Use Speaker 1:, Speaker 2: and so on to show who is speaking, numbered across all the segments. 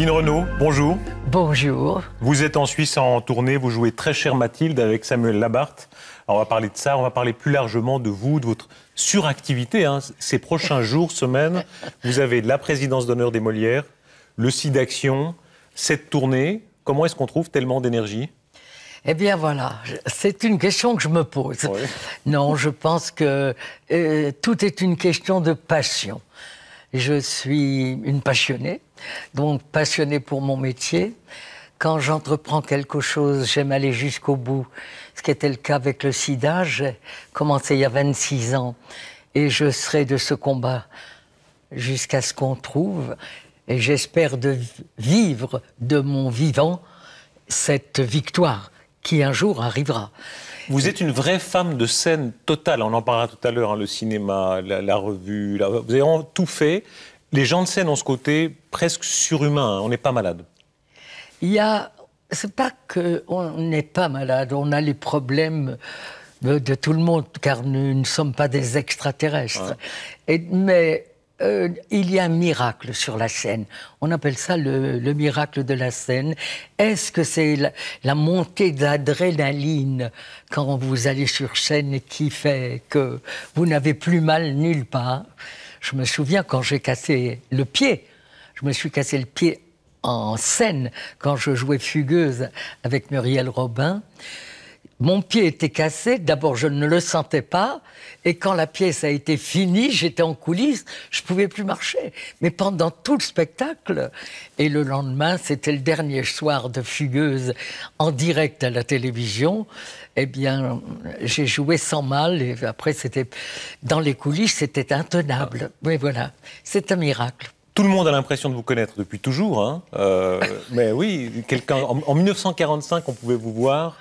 Speaker 1: Line Renault, bonjour. Bonjour. Vous êtes en Suisse en tournée, vous jouez Très Cher Mathilde avec Samuel Labarthe. on va parler de ça, on va parler plus largement de vous, de votre suractivité. Hein. Ces prochains jours, semaines, vous avez la présidence d'honneur des Molières, le site
Speaker 2: d'action, cette tournée. Comment est-ce qu'on trouve tellement d'énergie eh bien voilà, c'est une question que je me pose. Non, je pense que euh, tout est une question de passion. Je suis une passionnée, donc passionnée pour mon métier. Quand j'entreprends quelque chose, j'aime aller jusqu'au bout, ce qui était le cas avec le sida. J'ai commencé il y a 26 ans et je serai de ce combat jusqu'à ce qu'on trouve. Et j'espère de vivre de mon vivant cette victoire qui un jour arrivera.
Speaker 1: Vous êtes une vraie femme de scène totale. On en parlera tout à l'heure, hein, le cinéma, la, revue. Vous avez tout fait. Les gens de scène ont ce côté presque surhumain, hein. on n'est pas malade.
Speaker 2: Il y a. C'est pas qu'on n'est pas malade, on a les problèmes euh, de, tout le monde, car nous ne sommes pas des extraterrestres. mais euh, il y a un miracle sur la scène. On appelle ça le, miracle de la scène. Est-ce que c'est la, montée d'adrénaline quand vous allez sur scène qui fait que vous n'avez plus mal nulle part je me souviens quand j'ai cassé le pied, je me suis cassé le pied en scène quand je jouais Fugueuse avec Muriel Robin mon pied était cassé. D'abord, je ne le sentais pas. Et quand la pièce a été finie, j'étais en coulisses, je pouvais plus marcher. Mais pendant tout le spectacle, et le lendemain, c'était le dernier soir de Fugueuse en direct à la télévision, eh bien, j'ai joué sans mal. Et après, c'était dans les coulisses, c'était intenable. Mais ah. voilà, c'est un miracle
Speaker 1: tout le monde a l'impression de vous connaître depuis toujours. Hein. Euh, mais oui, quelqu'un. En, 1945, on pouvait vous voir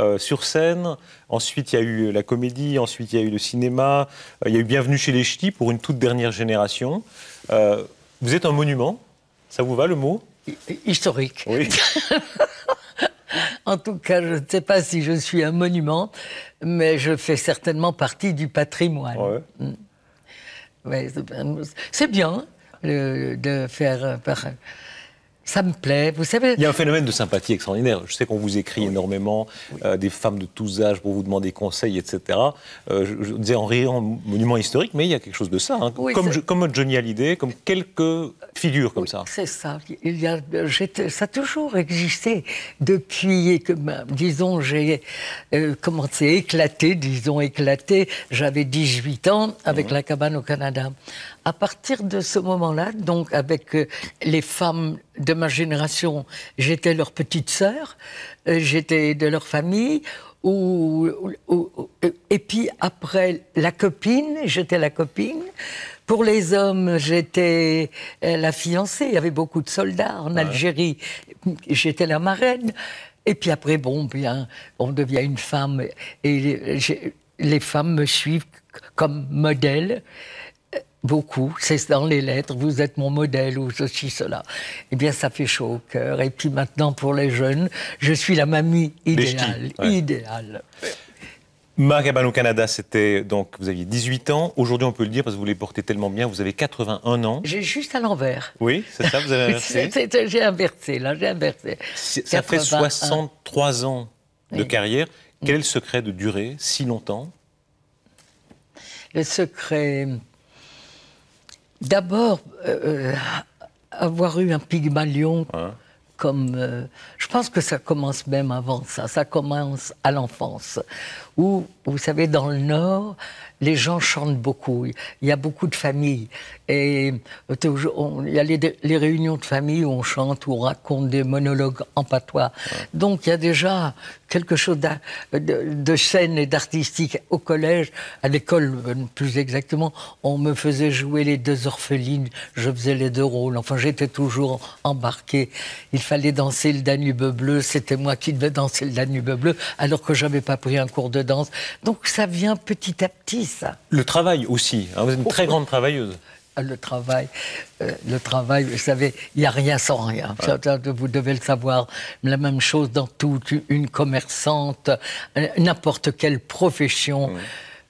Speaker 1: euh, sur scène. Ensuite, il y a eu la comédie. Ensuite, il y a eu le cinéma. Euh, il y a eu Bienvenue chez les Ch'tis pour une toute dernière génération. vous êtes un monument. Ça vous va le mot
Speaker 2: Historique. Oui. en tout cas, je ne sais pas si je suis un monument, mais je fais certainement partie du patrimoine. Ouais. Mm. Ouais, c'est bien de, faire euh, par, ça me plaît, vous savez.
Speaker 1: Il y a un phénomène de sympathie extraordinaire. Je sais qu'on vous écrit énormément, euh, des femmes de tous âges pour vous demander conseils, etc. Euh, je, disais en riant, monument historique, mais il y a quelque chose de ça. Hein. comme, comme Johnny Hallyday, comme quelques figures comme ça.
Speaker 2: C'est ça. Il y a, ça a toujours existé depuis que, ben, disons, j'ai euh, commencé éclaté, disons éclaté. J'avais 18 ans avec mhm. la cabane au Canada. À partir de ce moment-là, donc avec les femmes de de ma génération, j'étais leur petite sœur, euh, j'étais de leur famille. Ou, et puis après, la copine, j'étais la copine. Pour les hommes, j'étais euh, la fiancée. Il y avait beaucoup de soldats en Algérie. J'étais la marraine. Et puis après, bon, bien, on devient une femme. Et les femmes me suivent comme modèle beaucoup, c'est dans les lettres, vous êtes mon modèle ou ceci, cela. Eh bien, ça fait chaud au cœur. Et puis maintenant, pour les jeunes, je suis la mamie idéale. Ouais. Idéale.
Speaker 1: au Canada, c'était donc, vous aviez 18 ans. Aujourd'hui, on peut le dire parce que vous les portez tellement bien. Vous avez 81 ans.
Speaker 2: J'ai juste à l'envers.
Speaker 1: Oui, c'est ça, vous avez inversé.
Speaker 2: j'ai inversé, là, j'ai inversé. Ça fait 63 ans
Speaker 1: de carrière. Quel mm. secret de durer si longtemps
Speaker 2: Le secret, D'abord, euh, euh, avoir eu un pygmalion comme. Euh, je pense que ça commence même avant ça, ça commence à l'enfance, où, vous savez, dans le Nord, les gens chantent beaucoup. Il y a beaucoup de familles. Et euh, il y a les, réunions de famille où on chante, où on raconte des monologues en patois. Donc il y a déjà quelque chose de, de scène et d'artistique. Au collège, à l'école euh, plus exactement, on me faisait jouer les deux orphelines, je faisais les deux rôles. Enfin, j'étais toujours embarqué. Il fallait danser le Danube bleu, c'était moi qui devais danser le Danube bleu, alors que je n'avais pas pris un cours de danse. Donc ça vient petit à petit, ça.
Speaker 1: Le travail aussi. Hein, vous êtes une très grande
Speaker 2: travailleuse ah, le travail, euh, le travail, vous savez, il n'y a rien sans rien. Vous devez le savoir. La même chose dans toute une commerçante, euh, n'importe quelle profession.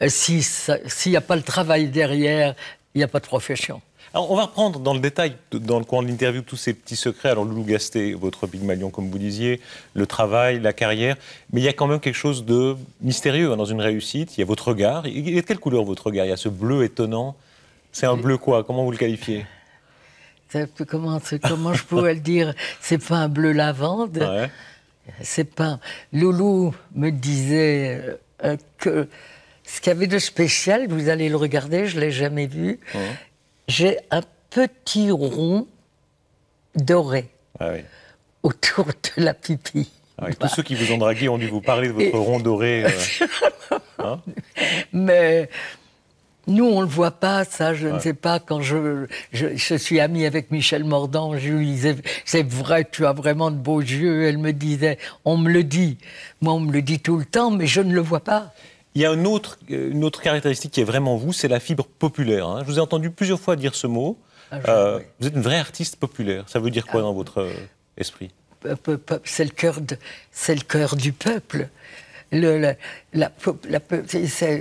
Speaker 2: Euh, s'il n'y a pas le travail derrière, il n'y a pas de profession.
Speaker 1: Alors, on va reprendre dans le détail, dans le coin de l'interview, tous ces petits secrets. Alors, Loulou Gasté, votre malion, comme vous disiez, le travail, la carrière. Mais il y a quand même quelque chose de mystérieux hein, dans une réussite. Il y a votre regard. Il est de quelle couleur votre regard Il y a ce bleu étonnant. C'est un bleu quoi Comment vous le qualifiez
Speaker 2: Comment, comment je pourrais le dire C'est pas un bleu lavande. C'est pas. Loulou me disait euh, que ce qu'il y avait de spécial, vous allez le regarder, je l'ai jamais vu j'ai un petit rond doré ah autour de la pupille. Ah tous ceux
Speaker 1: qui vous ont dragué ont dû vous parler de votre rond doré. Euh.
Speaker 2: Hein mais nous, on ne le voit pas, ça, je ne sais pas. Quand je, suis amie avec Michel Mordant, je lui disais C'est vrai, tu as vraiment de beaux yeux. Elle me disait On me le dit. Moi, on me le dit tout le temps, mais je ne le vois pas. Il y a euh, une autre, autre caractéristique qui est vraiment vous, c'est la fibre populaire. Hein.
Speaker 1: Je vous ai entendu plusieurs fois dire ce mot. Ah, euh, vous êtes une vraie artiste populaire. Ça veut dire quoi dans votre euh,
Speaker 2: esprit C'est le cœur c'est le du peuple. Le, la, il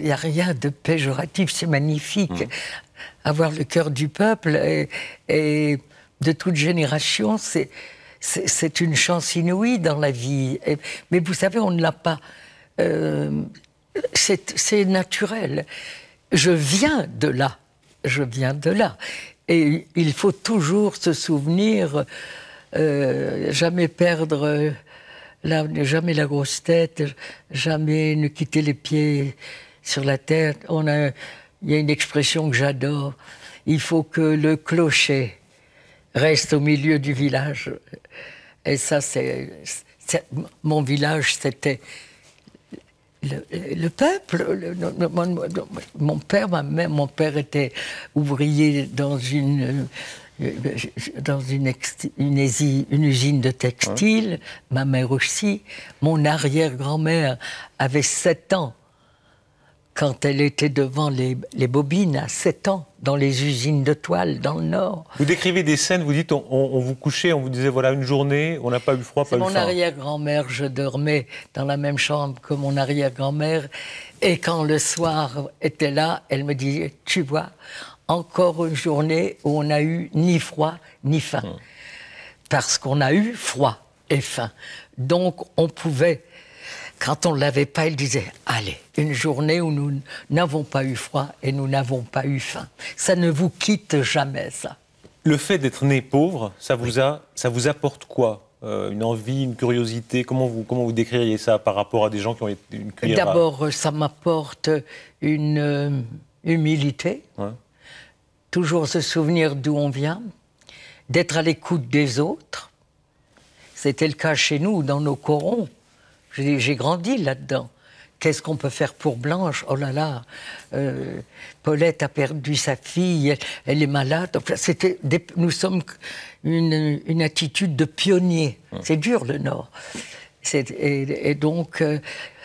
Speaker 2: n'y a rien de péjoratif, c'est magnifique. Hmm. Avoir le cœur du peuple et, de toute génération, c'est c'est une chance inouïe dans la vie. mais vous savez, on ne l'a pas c'est naturel. Je viens de là. Je viens de là. Et il faut toujours se souvenir, euh, jamais perdre, euh, la, jamais la grosse tête, jamais ne quitter les pieds sur la terre. On a, il y a une expression que j'adore. Il faut que le clocher reste au milieu du village. Et ça, c'est mon village, c'était le, peuple. mon, père, ma mère, mon père était ouvrier dans une euh, dans usine de textile, hein? ma mère aussi. Mon arrière-grand-mère avait 7 ans quand elle était devant les, bobines à 7 ans, dans les usines de toile, dans le Nord.
Speaker 1: Vous décrivez des scènes, vous dites, on, vous couchait, on vous disait, voilà, une journée, on n'a pas eu froid, pas eu faim. Mon
Speaker 2: arrière-grand-mère, je dormais dans la même chambre que mon arrière-grand-mère. Et quand le soir était là, elle me disait, tu vois, encore une journée où on n'a eu ni froid, ni faim. Hum. Parce qu'on a eu froid et faim. Donc, on pouvait quand on ne l'avait pas, il disait Allez, une journée où nous n'avons pas eu froid et nous n'avons pas eu faim. Ça ne vous quitte jamais, ça.
Speaker 1: Le fait d'être né pauvre, ça vous, a, ça vous apporte quoi euh, une envie, une curiosité Comment vous, comment vous décririez ça par rapport à des gens qui ont une cuillère D'abord,
Speaker 2: euh, ça m'apporte une euh, humilité, toujours se souvenir d'où on vient, d'être à l'écoute des autres. C'était le cas chez nous, dans nos corons. J'ai grandi là-dedans. Qu'est-ce qu'on peut faire pour Blanche Oh là là, euh, Paulette a perdu sa fille, elle, est malade. c'était nous sommes une, attitude de pionnier. Hum. C'est dur le Nord. Et, donc. Euh,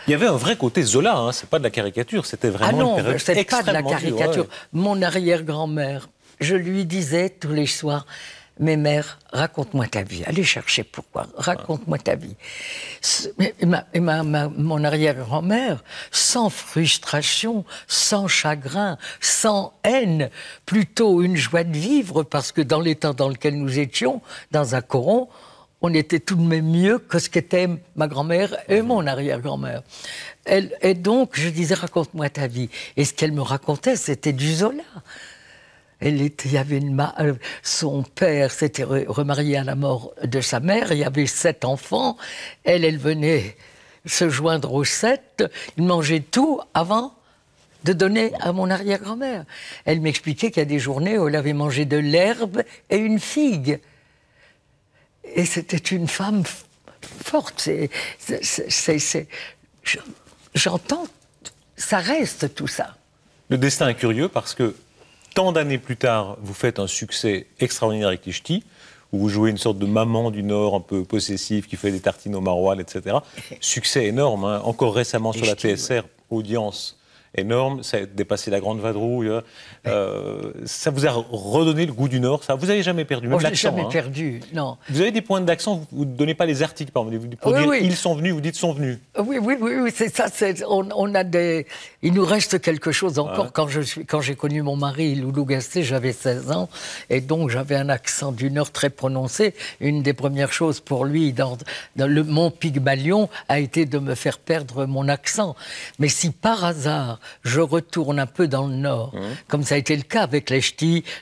Speaker 2: il y avait un vrai
Speaker 1: côté Zola, hein, c'est pas de la caricature, c'était vraiment. Ah non, c'est pas de la caricature.
Speaker 2: Mon arrière-grand-mère, je lui disais tous les soirs mes mères, raconte-moi ta vie. Allez chercher pourquoi. Raconte-moi ta vie. Et mon arrière-grand-mère, sans frustration, sans chagrin, sans haine, plutôt une joie de vivre, parce que dans les temps dans lequel nous étions, dans un coron, on était tout de même mieux que ce qu'était ma grand-mère et mon arrière-grand-mère. et donc, je disais, raconte-moi ta vie. Et ce qu'elle me racontait, c'était du Zola. Elle était, il y avait une euh, son père s'était remarié à la mort de sa mère, il y avait sept enfants, elle, elle venait se joindre aux sept, il mangeait tout avant de donner à mon arrière-grand-mère. Elle m'expliquait qu'il y a des journées où elle avait mangé de l'herbe et une figue. Et c'était une femme forte. J'entends, ça reste tout ça.
Speaker 1: Le destin est curieux parce que Tant d'années plus tard, vous faites un succès extraordinaire avec les où vous jouez une sorte de maman du Nord un peu possessive qui fait des tartines au maroilles, etc. Succès énorme, hein. encore récemment sur la TSR, audience énorme, ça a dépassé la Grande Vadrouille. Euh, euh, ça vous a redonné le goût du Nord, ça Vous n'avez jamais perdu, même oh, l'accent. jamais hein.
Speaker 2: perdu, non. Vous avez des
Speaker 1: points d'accent, vous ne donnez pas les articles, par exemple. Vous oui,
Speaker 2: ils sont venus, vous dites sont venus. Oui, oui, oui, c'est ça. On, a des... Il nous reste quelque chose encore. Quand je suis, Quand j'ai connu mon mari, Loulou Gasté, j'avais 16 ans, et donc j'avais un accent du Nord très prononcé. Une des premières choses pour lui, dans, dans le, mon Pygmalion, a été de me faire perdre mon accent. Mais si par hasard, je retourne un peu dans le Nord. Mmh. Comme ça a été le cas avec les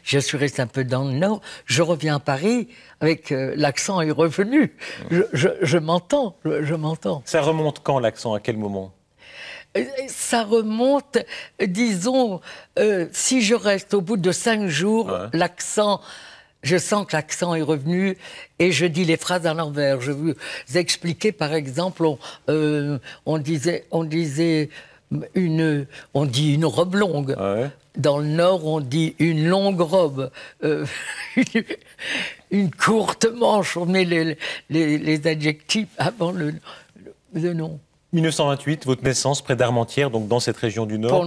Speaker 2: je suis resté un peu dans le Nord. Je reviens à Paris avec euh, l'accent est revenu. Mmh. Je m'entends, je, m'entends. Ça remonte quand l'accent À quel moment euh, ça remonte, disons, euh, si je reste au bout de cinq jours, l'accent je sens que l'accent est revenu et je dis les phrases à l'envers. Je vous expliquer, par exemple, on disait, on disait une, on dit une robe longue. Ah dans le Nord, on dit une longue robe, euh, une, courte manche. On met les, adjectifs avant le, le, nom.
Speaker 1: 1928, votre naissance près d'Armentières, donc dans cette région du Nord.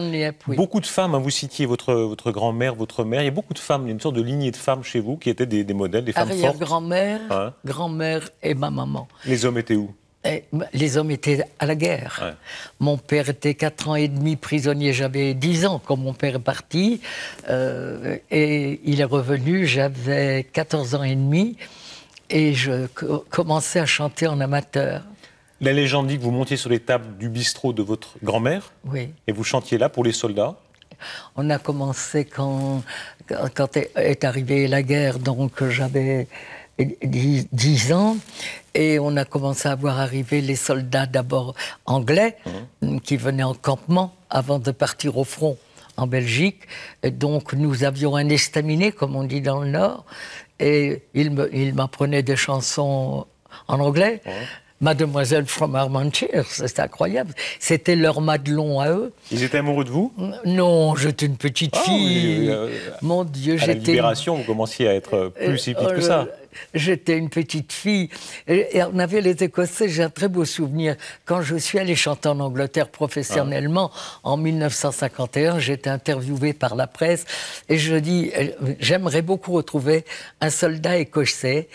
Speaker 1: Beaucoup de femmes, hein, vous citiez votre, votre grand-mère, votre mère, il y a beaucoup de femmes, il y a une sorte de lignée de femmes chez vous qui étaient des, modèles, des femmes fortes.
Speaker 2: Arrière-grand-mère,
Speaker 1: hein. grand-mère
Speaker 2: et ma maman.
Speaker 1: Les hommes étaient où
Speaker 2: eh, bah, les hommes étaient à la guerre. Mon père était 4 ans et demi prisonnier, j'avais 10 ans quand mon père est parti. Euh, et il est revenu, j'avais 14 ans et demi. Et je commençais à chanter en amateur.
Speaker 1: La légende dit que vous montiez sur les tables du bistrot de votre grand-mère. Oui. Et vous chantiez là pour les soldats.
Speaker 2: On a commencé quand, quand est arrivée la guerre, donc j'avais 10, ans et on a commencé à voir arriver les soldats d'abord anglais mhm. qui venaient en campement avant de partir au front en Belgique. Et donc nous avions un estaminet, comme on dit dans le Nord, et il m'apprenait des chansons en anglais. Mademoiselle from Armentières, c'est incroyable. C'était leur Madelon à eux.
Speaker 1: Ils étaient amoureux de vous
Speaker 2: Non, j'étais une petite ah fille. Euh, Mon Dieu, j'étais. À la libération,
Speaker 1: vous commenciez à être plus épique euh, que euh, ça.
Speaker 2: J'étais une petite fille et, on avait les Écossais, j'ai un très beau souvenir. Quand je suis allée chanter en Angleterre professionnellement ah. en 1951, j'étais interviewée par la presse et je dis euh, j'aimerais beaucoup retrouver un soldat écossais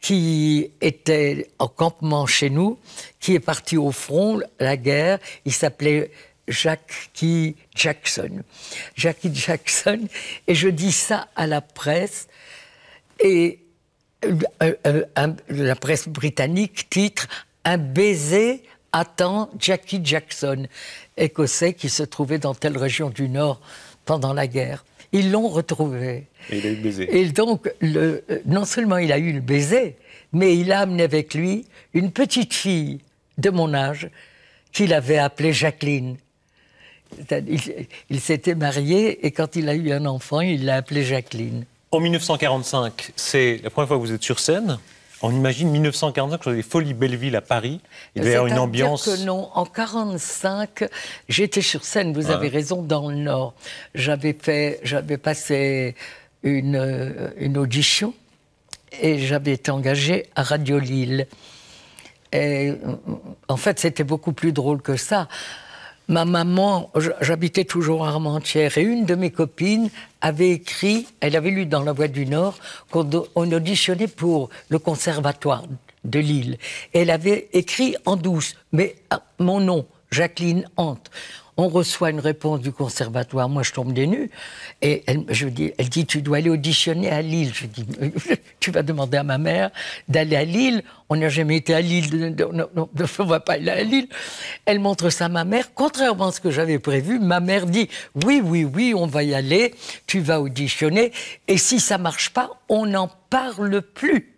Speaker 2: qui était en campement chez nous, qui est parti au front, la guerre. Il s'appelait Jackie Jackson. Jackie Jackson. Et je dis ça à la presse. Et euh, euh, la presse britannique titre Un baiser attend Jackie Jackson, écossais qui se trouvait dans telle région du Nord pendant la guerre. Ils l'ont retrouvé.
Speaker 1: Et il a eu baiser. Et
Speaker 2: donc, euh, non seulement il a eu le baiser, mais il a amené avec lui une petite fille de mon âge qu'il avait appelée Jacqueline. Il, il s'était marié et quand il a eu un enfant, il l'a appelée Jacqueline.
Speaker 1: En 1945, c'est la première fois que vous êtes sur scène. On imagine 1945, je les Folie Belleville à Paris. Il y avoir une ambiance.
Speaker 2: non, en 1945, j'étais sur scène, vous avez raison, dans le Nord. J'avais fait, j'avais passé une, une audition et j'avais été engagée à Radio Lille. Et en fait, c'était beaucoup plus drôle que ça ma maman, j'habitais toujours à Armentières, et une de mes copines avait écrit, elle avait lu dans La Voix du Nord, qu'on auditionnait pour le conservatoire de Lille. elle avait écrit en douce, mais ah, mon nom, Jacqueline Hante on reçoit une réponse du conservatoire, moi je tombe des nues, et elle, je dis, elle dit, tu dois aller auditionner à Lille. Je dis, tu vas demander à ma mère d'aller à Lille, on n'a jamais été à Lille, on ne va pas aller à Lille. Elle montre ça à ma mère, contrairement à ce que j'avais prévu, ma mère dit, oui, oui, oui, on va y aller, tu vas auditionner, et si ça marche pas, on n'en parle plus.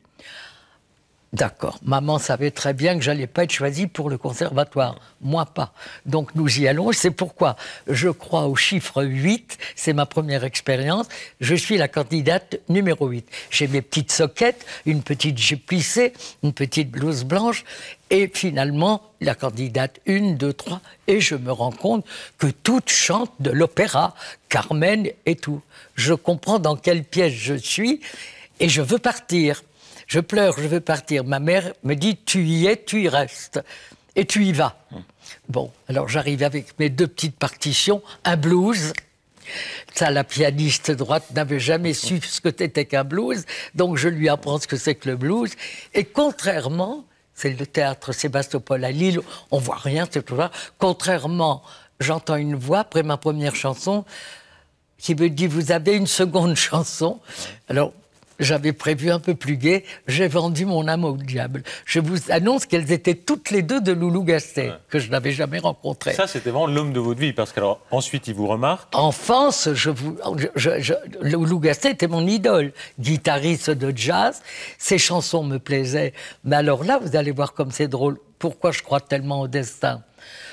Speaker 2: D'accord. Maman savait très bien que j'allais pas être choisie pour le conservatoire. Moi pas. Donc nous y allons. C'est pourquoi je crois au chiffre 8. C'est ma première expérience. Je suis la candidate numéro 8. J'ai mes petites soquettes, une petite jupe plissée, une petite blouse blanche. Et finalement, la candidate 1, 2, 3. Et je me rends compte que toutes chantent de l'opéra, Carmen et tout. Je comprends dans quelle pièce je suis et je veux partir. Je pleure, je veux partir. Ma mère me dit, tu y es, tu y restes. Et tu y vas. Hmm. Bon, alors j'arrive avec mes deux petites partitions, un blues. Ça, la pianiste droite n'avait jamais hmm. su ce que c'était qu'un blues, donc je lui apprends ce que c'est que le blues. Et contrairement, c'est le théâtre Sébastopol à Lille, on voit rien, c'est tout Contrairement, j'entends une voix après ma première chanson qui me dit Vous avez une seconde chanson. Alors, j'avais prévu un peu plus gai, j'ai vendu mon âme au diable. Je vous annonce qu'elles étaient toutes les deux de Loulou Gasset, que je n'avais jamais rencontré. Ça,
Speaker 1: c'était vraiment l'homme de votre vie, parce qu'ensuite, il vous remarque.
Speaker 2: Enfance, je vous, je, Loulou Gasset était mon idole, guitariste de jazz. Ses chansons me plaisaient. Mais alors là, vous allez voir comme c'est drôle. Pourquoi je crois tellement au destin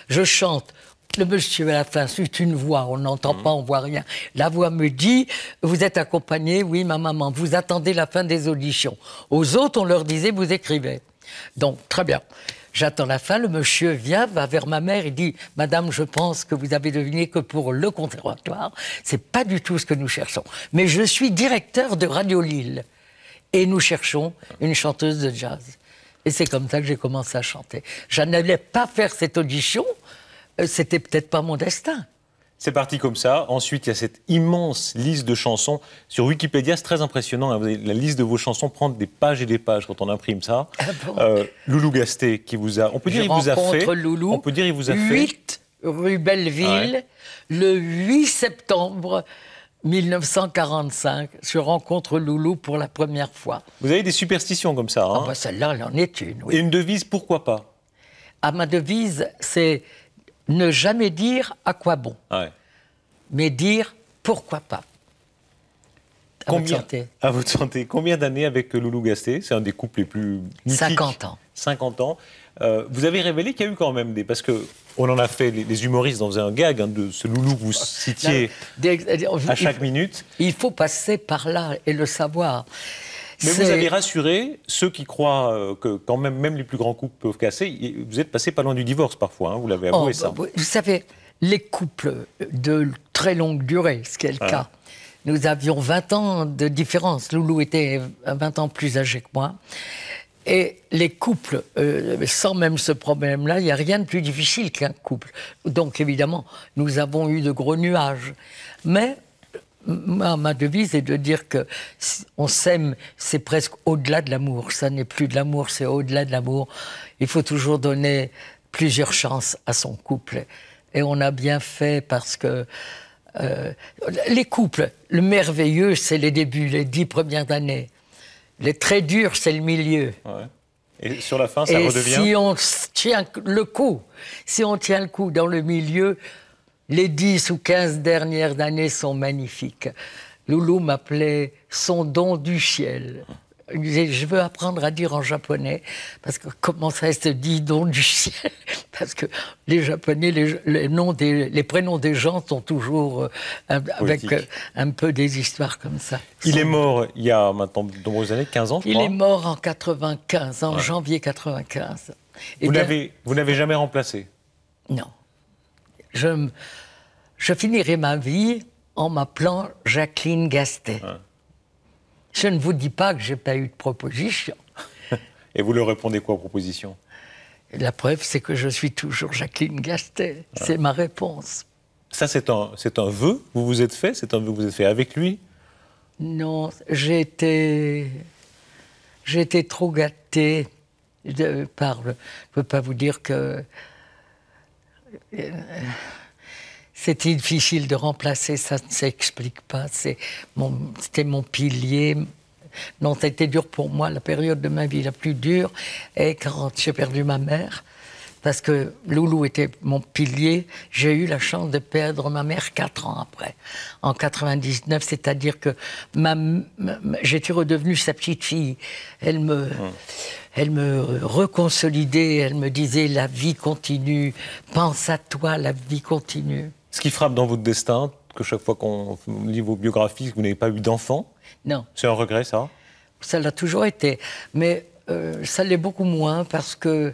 Speaker 2: Je chante le monsieur à la fin c'est une voix, on n'entend pas, on voit rien. La voix me dit Vous êtes accompagné, oui, ma maman, vous attendez la fin des auditions. Aux autres, on leur disait Vous écrivez. Donc, très bien. J'attends la fin, le monsieur vient, va vers ma mère il dit Madame, je pense que vous avez deviné que pour le conservatoire, c'est pas du tout ce que nous cherchons. Mais je suis directeur de Radio Lille et nous cherchons une chanteuse de jazz. Et c'est comme ça que j'ai commencé à chanter. Je n'allais pas faire cette audition euh, c'était peut-être pas mon destin.
Speaker 1: C'est parti comme ça. Ensuite, il y a cette immense liste de chansons. Sur Wikipédia, c'est très impressionnant. Hein. la liste de vos chansons prend des pages et des pages quand on imprime ça. Ah euh, Loulou Gasté, qui vous a. On peut dire, vous a fait. on peut dire, il vous a 8
Speaker 2: fait... rue Belleville, le 8 septembre. 1945, je rencontre Loulou pour la première fois. Vous avez des superstitions comme ça, hein ah bah, Celle-là, elle en est une. Et une devise, pourquoi pas Ah, ma devise, c'est ne jamais dire à quoi bon, ah mais dire pourquoi pas. À votre santé.
Speaker 1: À votre santé. Combien d'années avec Loulou Gasté C'est un des couples les plus. 50 ans. 50 ans. Euh, vous avez révélé qu'il y a eu quand même des. Parce que on en a fait, les,
Speaker 2: humoristes en faisaient un gag, hein, de ce Loulou que vous oh, citiez à chaque minute. Il faut passer par là et le savoir. Mais vous avez
Speaker 1: rassuré ceux qui croient euh, que quand même, même les plus grands couples peuvent casser. Vous êtes passé pas loin du divorce parfois, hein, vous l'avez avoué oh, ça. Bah,
Speaker 2: vous savez, les couples de très longue durée, ce qui est le ah. cas, nous avions 20 ans de différence. Loulou était 20 ans plus âgé que moi. Et les couples, euh, sans même ce problème-là, il n'y a rien de plus difficile qu'un couple. Donc évidemment, nous avons eu de gros nuages. Mais ma, devise est de dire que on s'aime, c'est presque au-delà de l'amour. Ça n'est plus de l'amour, c'est au-delà de l'amour. Il faut toujours donner plusieurs chances à son couple. Et on a bien fait parce que euh, les couples, le merveilleux, c'est les débuts, les dix premières années. Les très durs, c'est le milieu.
Speaker 1: Et sur la fin, ça Et redevient. Si
Speaker 2: on tient le coup, si on tient le coup dans le milieu, les 10 ou 15 dernières années sont magnifiques. Loulou m'appelait son don du ciel. je veux apprendre à dire en japonais, parce que comment ça se dit don du ciel Parce que les japonais, les, noms des, les prénoms des gens sont toujours euh, avec euh, un peu des histoires comme ça. Il
Speaker 1: est mort il y a maintenant de nombreuses années, 15 ans, Il est
Speaker 2: mort en 95, en janvier 95. Et
Speaker 1: vous n'avez jamais remplacé
Speaker 2: Non je, je finirai ma vie en m'appelant Jacqueline Gastet. Ah. Je ne vous dis pas que j'ai pas eu de proposition.
Speaker 1: Et vous leur répondez quoi proposition
Speaker 2: La preuve, c'est que je suis toujours Jacqueline Gastet. Ah. C'est ma réponse.
Speaker 1: Ça, c'est un, c'est un vœu que vous vous êtes fait C'est un vœu que vous êtes fait avec lui
Speaker 2: Non, j'ai été, j'ai été trop gâtée par. je ne peux pas vous dire que euh, c'était difficile de remplacer, ça ne s'explique pas. C'était mon, mon pilier, non, ça a été dur pour moi. La période de ma vie la plus dure est quand j'ai perdu ma mère. Parce que Loulou était mon pilier. J'ai eu la chance de perdre ma mère quatre ans après, en 99. C'est-à-dire que j'étais redevenue sa petite fille. Elle me. Mmh elle me reconsolidait, elle me disait la vie continue, pense à toi, la vie continue.
Speaker 1: Ce qui frappe dans votre destin, que chaque fois qu'on lit vos biographies, vous n'avez pas eu
Speaker 2: d'enfants. Non. C'est un regret, ça Ça l'a toujours été. Mais euh, ça l'est beaucoup moins parce que,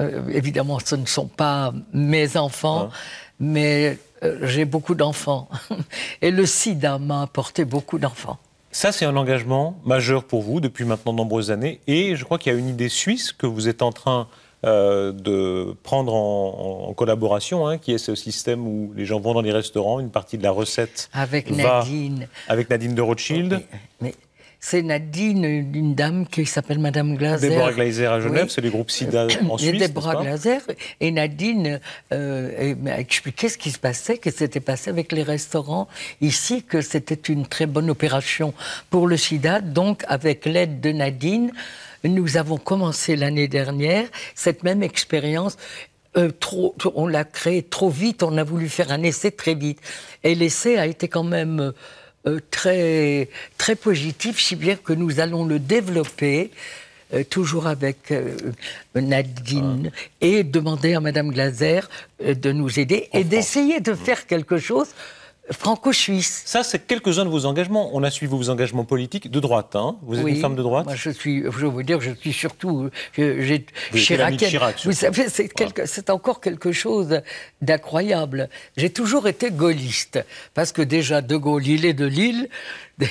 Speaker 2: euh, évidemment, ce ne sont pas mes enfants, hein? mais euh, j'ai beaucoup d'enfants. Et le sida m'a apporté beaucoup d'enfants.
Speaker 1: Ça, c'est un engagement majeur pour vous depuis maintenant de nombreuses années. Et je crois qu'il y a une idée suisse que vous êtes en train euh, de prendre en, collaboration, hein, qui est ce système où les gens vont dans les restaurants, une partie de la recette avec Nadine, avec Nadine de Rothschild.
Speaker 2: mais c'est Nadine, une dame qui s'appelle Madame Glaser. Déborah Glaser à Genève, c'est
Speaker 1: le groupe SIDA en Suisse. Déborah
Speaker 2: Glaser. Et Nadine euh, m'a expliqué ce qui se passait, ce qui s'était passé avec les restaurants ici, que c'était une très bonne opération pour le SIDA. Donc, avec l'aide de Nadine, nous avons commencé l'année dernière cette même expérience. Euh, trop, on l'a créée trop vite, on a voulu faire un essai très vite. Et l'essai a été quand même euh, euh, très, très positif, si bien que nous allons le développer. Euh, toujours avec euh, Nadine, ah. et demander à Madame Glaser de nous aider et d'essayer de faire quelque chose franco-suisse. Ça, c'est quelques-uns de vos engagements. On a suivi vos engagements politiques de droite. Hein. Vous êtes une femme de droite moi, je suis, je veux dire, je suis surtout. J'ai Chirac, Vous savez, c'est encore quelque chose d'incroyable. J'ai toujours été gaulliste. Parce que déjà, De Gaulle, il est de Lille.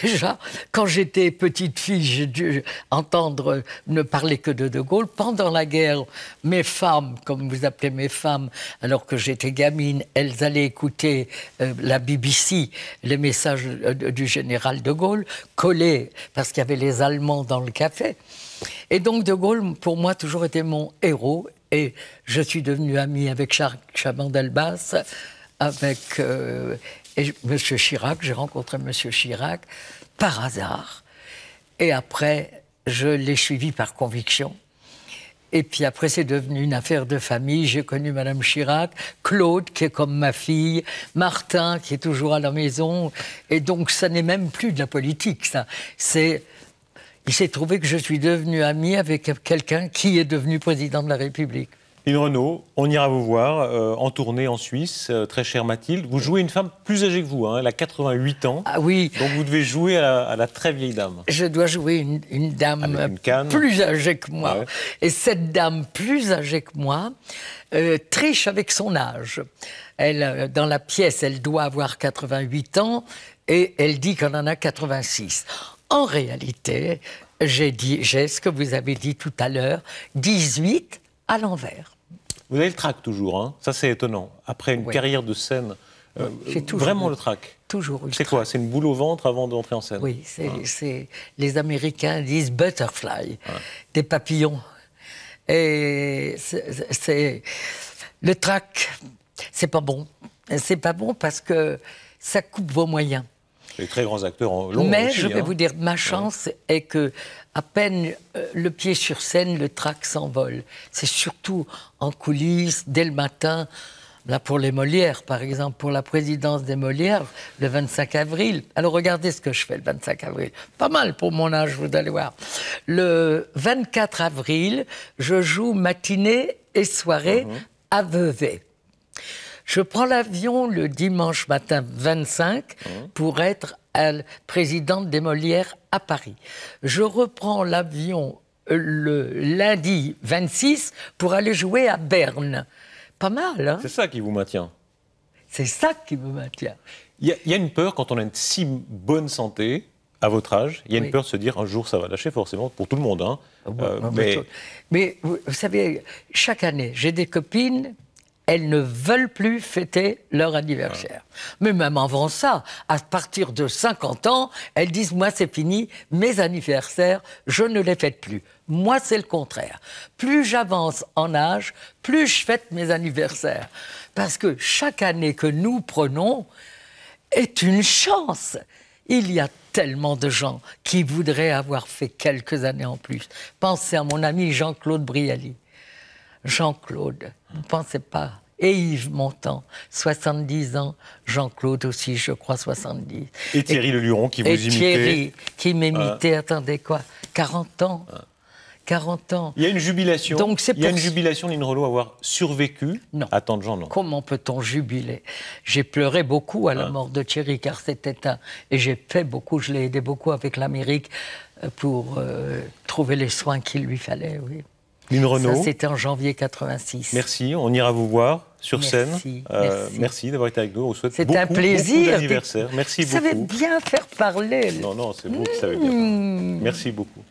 Speaker 2: Déjà, quand j'étais petite fille, j'ai dû entendre ne parler que de De Gaulle. Pendant la guerre, mes femmes, comme vous appelez mes femmes, alors que j'étais gamine, elles allaient écouter euh, la BBC, les messages euh, du général De Gaulle, collés, parce qu'il y avait les Allemands dans le café. Et donc De Gaulle, pour moi, toujours été mon héros. Et je suis devenue amie avec Charles chaban avec... Euh, et M. Chirac, j'ai rencontré M. Chirac par hasard. Et après, je l'ai suivi par conviction. Et puis après, c'est devenu une affaire de famille. J'ai connu Mme Chirac, Claude, qui est comme ma fille, Martin, qui est toujours à la maison. Et donc, ça n'est même plus de la politique, ça. C'est. Il s'est trouvé que je suis devenu ami avec quelqu'un qui est devenu président de la République.
Speaker 1: Une Renault, on ira vous voir euh, en tournée en Suisse, euh, très chère Mathilde. Vous jouez une femme plus âgée que vous, hein. elle a 88 ans. Ah oui. Donc vous devez
Speaker 2: jouer à la, très vieille dame. Je dois jouer une, une dame plus âgée que moi. Et cette dame plus âgée que moi euh, triche avec son âge. Elle, dans la pièce, elle doit avoir 88 ans et elle dit qu'on en a 86. En réalité, j'ai dit, j'ai ce que vous avez dit tout à l'heure, 18 ans à l'envers.
Speaker 1: Vous avez le trac toujours, hein ça c'est étonnant. Après une carrière de scène, euh, vraiment le trac. Toujours. C'est quoi C'est une boule au ventre avant d'entrer en scène. Oui, c'est
Speaker 2: ah. les Américains disent butterfly, des papillons. Et c'est le trac, c'est pas bon. C'est pas bon parce que ça coupe vos moyens.
Speaker 1: Les très grands acteurs en long. Mais je vais hein. vous
Speaker 2: dire, ma chance est que à peine euh, le pied sur scène, le trac s'envole. C'est surtout en coulisses, dès le matin. Là, pour les Molières, par exemple, pour la présidence des Molières, le 25 avril. Alors, regardez ce que je fais le 25 avril. Pas mal pour mon âge, vous allez voir. Le 24 avril, je joue matinée et soirée mhm. à Vevey. Je prends l'avion le dimanche matin 25 mmh. pour être présidente des Molières à Paris. Je reprends l'avion euh, le lundi 26 pour aller jouer à Berne. Pas mal, hein C'est ça qui vous maintient. C'est ça qui me maintient.
Speaker 1: Il y, a une peur quand on a une si bonne santé à votre âge, il y a une peur de se dire un jour ça va lâcher forcément pour tout le monde. Hein. Ah euh,
Speaker 2: mais vous savez, chaque année, j'ai des copines elles ne veulent plus fêter leur anniversaire. Mais même avant ça, à partir de 50 ans, elles disent Moi, c'est fini, mes anniversaires, je ne les fête plus. Moi, c'est le contraire. Plus j'avance en âge, plus je fête mes anniversaires. Parce que chaque année que nous prenons est une chance. Il y a tellement de gens qui voudraient avoir fait quelques années en plus. Pensez à mon ami Jean-Claude Brialy. Jean-Claude, ne pensez pas et Yves Montand, 70 ans, Jean-Claude aussi, je crois, 70. Et Thierry Le Luron qui vous imitait. Thierry qui m'imitait, hein. attendez quoi, 40 ans 40 ans. Il y a une jubilation. Donc c'est Il y a une jubilation, Lynn à avoir survécu non. à tant de gens, non Comment peut-on jubiler J'ai pleuré beaucoup à la hein. mort de Thierry, car c'était un. Et j'ai fait beaucoup, je l'ai aidé beaucoup avec l'Amérique euh, pour euh, trouver les soins qu'il lui fallait, oui. C'était en janvier 86.
Speaker 1: Merci, on ira vous voir sur scène. Euh, merci, d'avoir été avec nous. On vous souhaite C'est un plaisir. d'anniversaire. Merci beaucoup. Vous savez bien
Speaker 2: faire parler.
Speaker 1: Non, non, c'est vous qui savez bien hmm. Merci beaucoup.